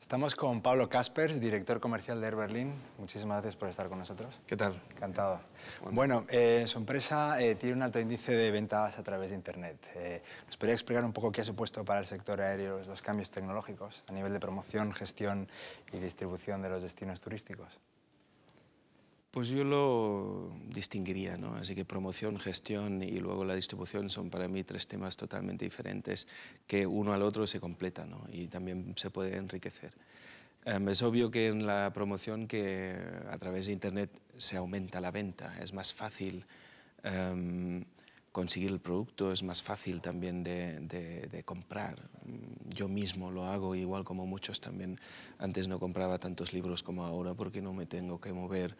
Estamos con Pablo Caspers, director comercial de Air Berlin. Muchísimas gracias por estar con nosotros. ¿Qué tal? Encantado. Bueno, eh, su empresa eh, tiene un alto índice de ventas a través de Internet. Eh, ¿Nos podría explicar un poco qué ha supuesto para el sector aéreo los cambios tecnológicos a nivel de promoción, gestión y distribución de los destinos turísticos? Pues yo lo distinguiría, ¿no? Así que promoción, gestión y luego la distribución son para mí tres temas totalmente diferentes que uno al otro se completan y también se puede enriquecer. Em, es obvio que en la promoción que a través de Internet se aumenta la venta, es más fácil em, conseguir el producto, es más fácil también de, comprar. Yo mismo lo hago, igual como muchos también. Antes no compraba tantos libros como ahora porque no me tengo que mover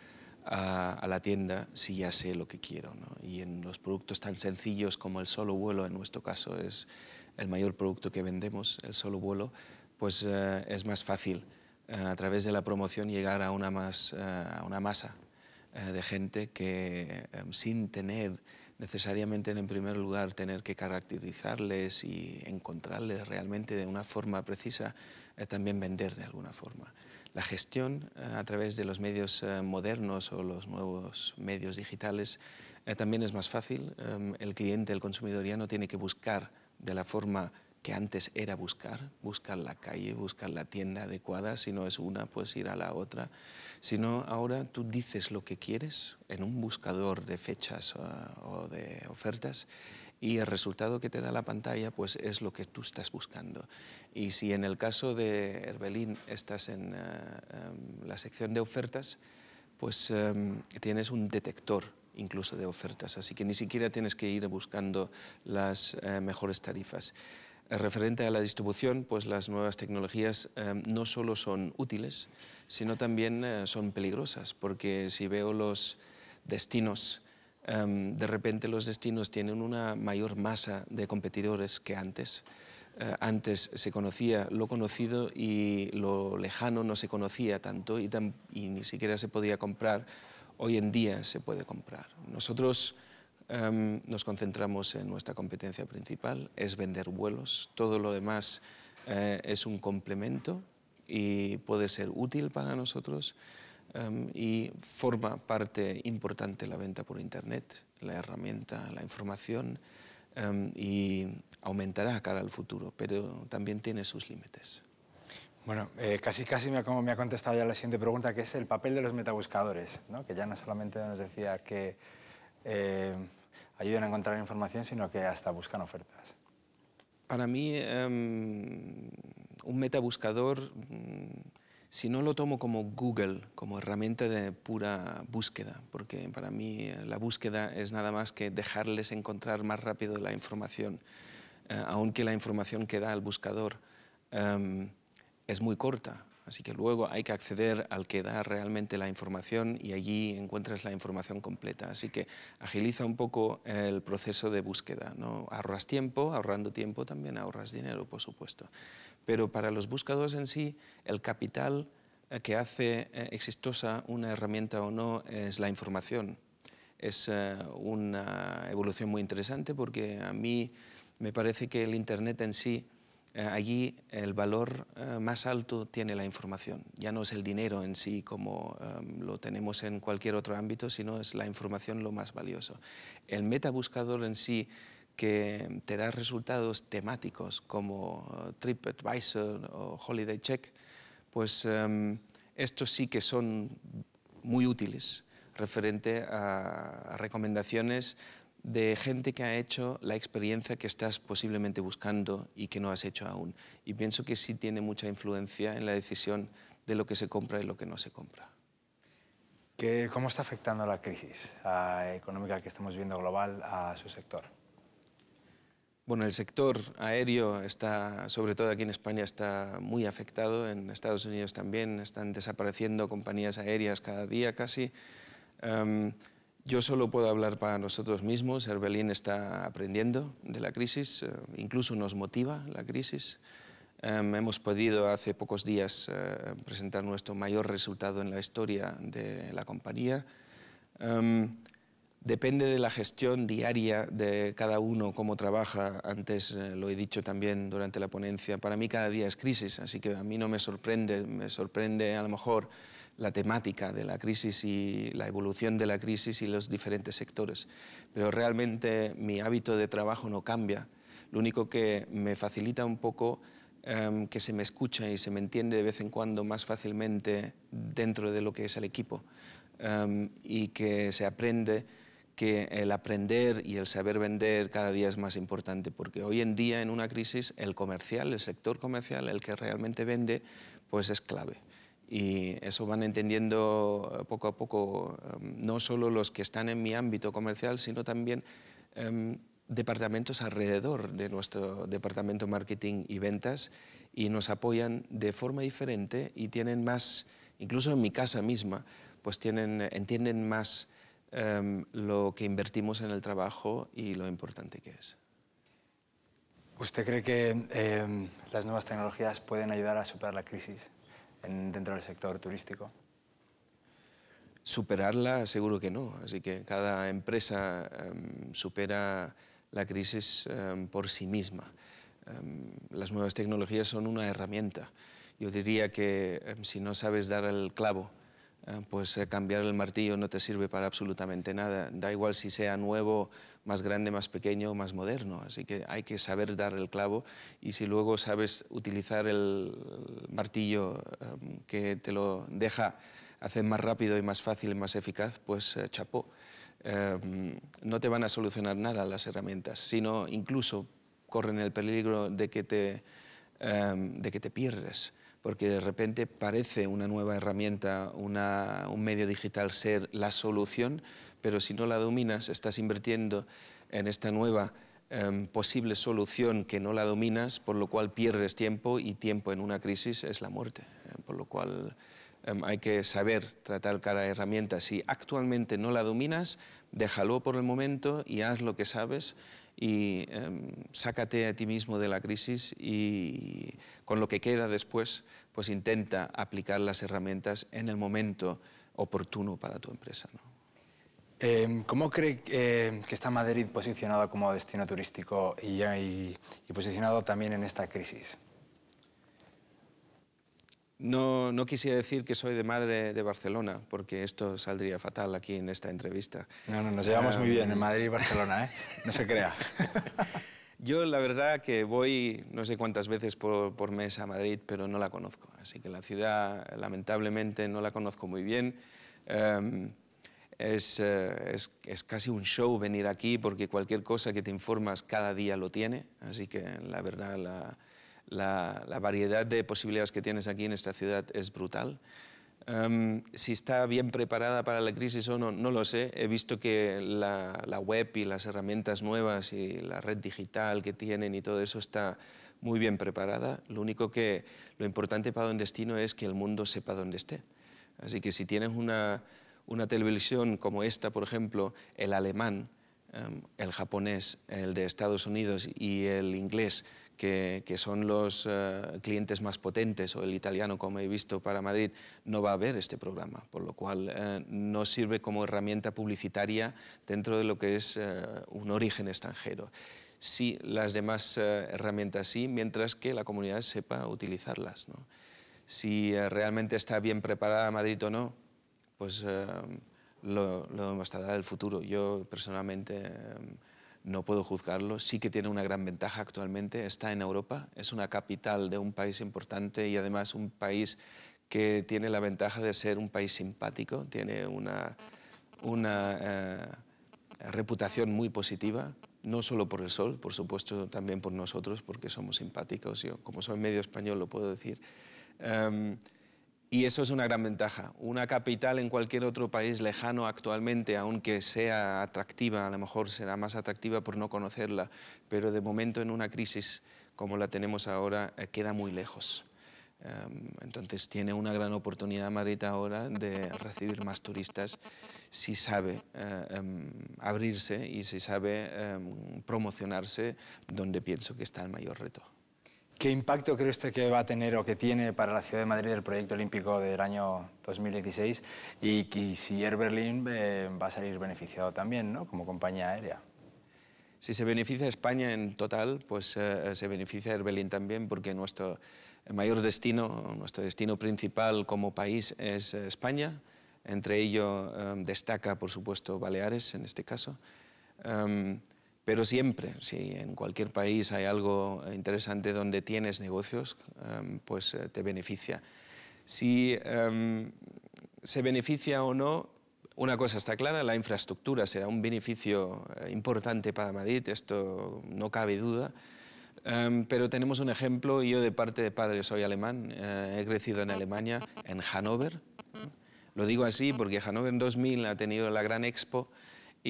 a, la tienda si ya sé lo que quiero. Y en los productos tan sencillos como el solo vuelo, en nuestro caso es el mayor producto que vendemos, el solo vuelo, pues eh, es más fácil eh, a través de la promoción llegar a una, más, eh, a una masa de gente que sin tener necesariamente en primer lugar tener que caracterizarles y encontrarles realmente de una forma precisa, eh, también vender de alguna forma. La gestión eh, a través de los medios eh, modernos o los nuevos medios digitales también es más fácil. Em, el cliente, el consumidor ya no tiene que buscar de la forma antes era buscar, buscar la calle, buscar la tienda adecuada, si no es una, pues ir a la otra, sino ahora tú dices lo que quieres en un buscador de fechas ah, o de ofertas y el resultado que te da la pantalla pues es lo que tú estás buscando. Y si en el caso de Herbelín estás en ah, em, la sección de ofertas, pues em, tienes un detector incluso de ofertas, así que ni siquiera tienes que ir buscando las eh, mejores tarifas. Eh, referente a la distribución, pues las nuevas tecnologías eh, no solo son útiles, sino también eh, son peligrosas, porque si veo los destinos, de repente los destinos tienen una mayor masa de competidores que antes. antes se conocía lo conocido y lo lejano no se conocía tanto y, y ni siquiera se podía comprar. Hoy en día se puede comprar. Nosotros Em, nos concentramos en nuestra competencia principal, es vender vuelos. Todo lo demás eh, es un complemento y puede ser útil para nosotros em, y forma parte importante la venta por Internet, la herramienta, la información em, y aumentará cara al futuro, pero también tiene sus límites. Bueno, eh, casi casi me ha, como me ha contestado ya la siguiente pregunta, que es el papel de los metabuscadores, ¿no? que ya no solamente nos decía que... Eh, ayudan a encontrar información, sino que hasta buscan ofertas. Para mí, em, un metabuscador, si no lo tomo como Google, como herramienta de pura búsqueda, porque para mí la búsqueda es nada más que dejarles encontrar más rápido la información, eh, aunque la información que da el buscador em, es muy corta. Así que luego hay que acceder al que da realmente la información y allí encuentras la información completa. Así que agiliza un poco el proceso de búsqueda. ¿no? Ahorras tiempo, ahorrando tiempo también ahorras dinero, por supuesto. Pero para los buscadores en sí, el capital eh, que hace eh, exitosa una herramienta o no es la información. Es eh, una evolución muy interesante porque a mí me parece que el Internet en sí eh, allí el valor eh, más alto tiene la información. Ya no es el dinero en sí como em, lo tenemos en cualquier otro ámbito, sino es la información lo más valioso. El metabuscador en sí que te da resultados temáticos como eh, TripAdvisor o Holiday Check, pues em, estos sí que son muy útiles referente a recomendaciones de gente que ha hecho la experiencia que estás posiblemente buscando y que no has hecho aún. Y pienso que sí tiene mucha influencia en la decisión de lo que se compra y lo que no se compra. ¿Cómo está afectando la crisis económica que estamos viendo global a su sector? Bueno, el sector aéreo está, sobre todo aquí en España, está muy afectado, en Estados Unidos también, están desapareciendo compañías aéreas cada día casi. Em, yo solo puedo hablar para nosotros mismos. Herbelín está aprendiendo de la crisis, eh, incluso nos motiva la crisis. Em, hemos podido hace pocos días eh, presentar nuestro mayor resultado en la historia de la compañía. Em, depende de la gestión diaria de cada uno, cómo trabaja. Antes eh, lo he dicho también durante la ponencia. Para mí cada día es crisis, así que a mí no me sorprende. Me sorprende a lo mejor la temática de la crisis y la evolución de la crisis y los diferentes sectores. Pero realmente mi hábito de trabajo no cambia. Lo único que me facilita un poco eh, que se me escucha y se me entiende de vez en cuando más fácilmente dentro de lo que es el equipo em, y que se aprende que el aprender y el saber vender cada día es más importante, porque hoy en día en una crisis el comercial, el sector comercial, el que realmente vende, pues es clave y eso van entendiendo eh, poco a poco em, no solo los que están en mi ámbito comercial, sino también em, departamentos alrededor de nuestro departamento marketing y ventas y nos apoyan de forma diferente y tienen más, incluso en mi casa misma, pues entienden más em, lo que invertimos en el trabajo y lo importante que es. ¿Usted cree que las nuevas tecnologías pueden ayudar a superar la crisis? dentro del sector turístico? Superarla seguro que no, así que cada empresa em, supera la crisis em, por sí misma. Em, las nuevas tecnologías son una herramienta. Yo diría que si no sabes dar el clavo, Ah, pues eh, cambiar el martillo no te sirve para absolutamente nada. Da igual si sea nuevo, más grande, más pequeño, más moderno. Así que hay que saber dar el clavo y si luego sabes utilizar el martillo em, que te lo deja hacer más rápido y más fácil y más eficaz, pues eh, chapó. Em, no te van a solucionar nada las herramientas, sino incluso corren el peligro de que te Em, de que te pierdes, porque de repente parece una nueva herramienta, un medio digital ser la solución, pero si no la dominas, estás invirtiendo en esta nueva em, posible solución que no la dominas, por lo cual pierdes tiempo y tiempo en una crisis es la muerte. Eh, por lo cual em, hay que saber tratar cada herramienta. Si actualmente no la dominas, déjalo por el momento y haz lo que sabes y em, sácate a ti mismo de la crisis y con lo que queda después, pues intenta aplicar las herramientas en el momento oportuno para tu empresa. Em, ¿Cómo cree em, que está Madrid posicionado como destino turístico y, y posicionado también en esta crisis? No, no quisiera decir que soy de madre de Barcelona, porque esto saldría fatal aquí en esta entrevista. No, no, nos llevamos muy bien en Madrid y Barcelona, ¿eh? No se crea. Yo la verdad que voy no sé cuántas veces por, mes a Madrid, pero no la conozco. Así que la ciudad lamentablemente no la conozco muy bien. Em, es, eh, es, es, casi un show venir aquí porque cualquier cosa que te informas cada día lo tiene. Así que la verdad la, la, variedad de posibilidades que tienes aquí en esta ciudad es brutal. Em, si está bien preparada para la crisis o no, no lo sé. He visto que la, web y las herramientas nuevas y la red digital que tienen y todo eso está muy bien preparada. Lo único que lo importante para donde destino es que el mundo sepa dónde esté. Así que si tienes una, televisión como esta, por ejemplo, el alemán, em, el japonés, el de Estados Unidos y el inglés, que, son los eh, clientes más potentes, o el italiano, como he visto, para Madrid, no va a ver este programa, por lo cual eh, no sirve como herramienta publicitaria dentro de lo que es eh, un origen extranjero. Sí, las demás herramientas sí, mientras que la comunidad sepa utilizarlas. Si realmente está bien preparada Madrid o no, pues lo, lo demostrará el futuro. Yo personalmente no puedo juzgarlo. Sí que tiene una gran ventaja actualmente, está en Europa, es una capital de un país importante y además un país que tiene la ventaja de ser un país simpático, tiene una, una eh, reputación muy positiva, no solo por el sol, por supuesto también por nosotros, porque somos simpáticos. Yo, como soy medio español, lo puedo decir. Em, y eso es una gran ventaja. Una capital en cualquier otro país lejano actualmente, aunque sea atractiva, a lo mejor será más atractiva por no conocerla, pero de momento en una crisis como la tenemos ahora eh, queda muy lejos. Em, entonces tiene una gran oportunidad Madrid ahora de recibir más turistas si sabe eh, em, abrirse y si sabe em, promocionarse donde pienso que está el mayor reto. ¿Qué impacto cree usted que va a tener o que tiene para la ciudad de Madrid el proyecto olímpico del año 2016 y, si Air Berlin eh, va a salir beneficiado también ¿no? como compañía aérea? Si se beneficia España en total, pues eh, se beneficia Air Berlin también porque nuestro mayor destino, nuestro destino principal como país es eh, España. Entre ello destaca, por supuesto, Baleares en este caso. Em, pero siempre, si en cualquier país hay algo interesante donde tienes negocios, em, pues eh, te beneficia. Si em, se beneficia o no, una cosa está clara, la infraestructura será un beneficio eh, importante para Madrid, esto no cabe duda. Em, pero tenemos un ejemplo, yo de parte de padre soy alemán, eh, he crecido en Alemania, en Hannover. Lo digo así porque Hannover en 2000 ha tenido la gran expo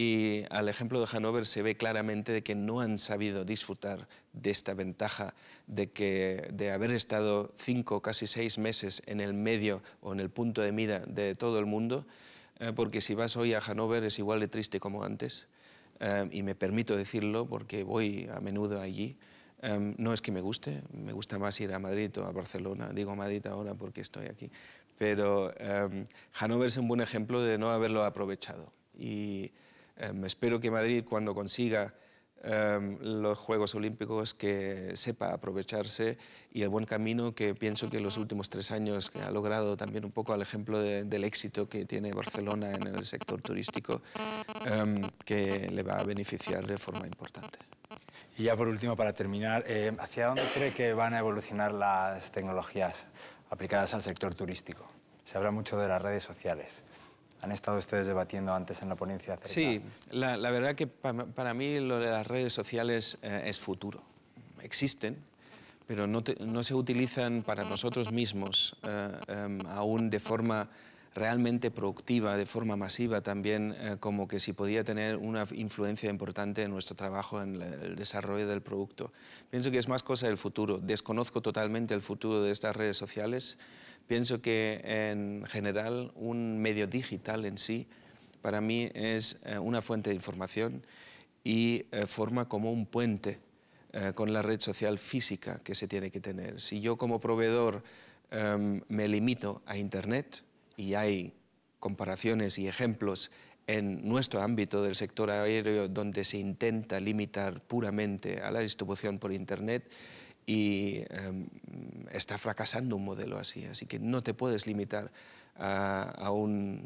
y al ejemplo de Hanover se ve claramente de que no han sabido disfrutar de esta ventaja, de, que, de haber estado cinco, casi seis meses en el medio o en el punto de mira de todo el mundo, eh, porque si vas hoy a Hanover es igual de triste como antes, eh, y me permito decirlo porque voy a menudo allí. Eh, no es que me guste, me gusta más ir a Madrid o a Barcelona, digo Madrid ahora porque estoy aquí, pero Hanover es un buen ejemplo de no haberlo aprovechado. Y Em, espero que Madrid, cuando consiga em, los Juegos Olímpicos, que sepa aprovecharse y el buen camino que pienso que en los últimos tres años que ha logrado también un poco al ejemplo del éxito que tiene Barcelona en el sector turístico, em, que le va a beneficiar de forma importante. Y ya por último, para terminar, ¿hacia dónde cree que van a evolucionar las tecnologías aplicadas al sector turístico? Se habla mucho de las redes sociales han estado ustedes debatiendo antes en la ponencia. Sí, la, verdad que para, mí lo de las redes sociales eh, es futuro. Existen, pero no, se utilizan para nosotros mismos eh, em, aún de forma realmente productiva de forma masiva también, eh, como que si podía tener una influencia importante en nuestro trabajo, en el desarrollo del producto. Pienso que es más cosa del futuro. Desconozco totalmente el futuro de estas redes sociales. Pienso que en general un medio digital en sí para mí es eh, una fuente de información y eh, forma como un puente con la red social física que se tiene que tener. Si yo como proveedor em, me limito a Internet, y hay comparaciones y ejemplos en nuestro ámbito del sector aéreo donde se intenta limitar puramente a la distribución por Internet y em, está fracasando un modelo así. Así que no te puedes limitar a un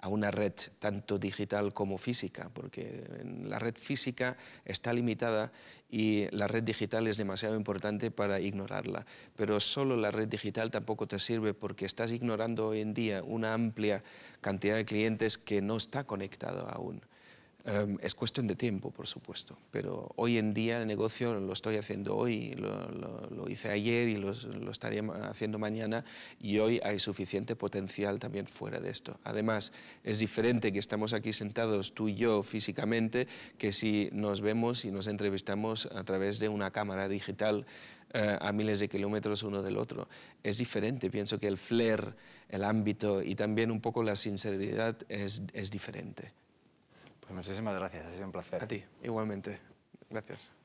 a una red tanto digital como física, porque la red física está limitada y la red digital es demasiado importante para ignorarla. Pero solo la red digital tampoco te sirve porque estás ignorando hoy en día una amplia cantidad de clientes que no está conectado aún. Em, es cuestión de tiempo, por supuesto, pero hoy en día el negocio lo estoy haciendo hoy, lo, hice ayer y lo, lo, estaré haciendo mañana y hoy hay suficiente potencial también fuera de esto. Además, es diferente que estamos aquí sentados tú y yo físicamente que si nos vemos y nos entrevistamos a través de una cámara digital eh, a miles de kilómetros uno del otro. Es diferente, pienso que el flair, el ámbito y también un poco la sinceridad es diferente. Pues muchísimas gracias, ha sido un placer. A ti, igualmente. Gracias.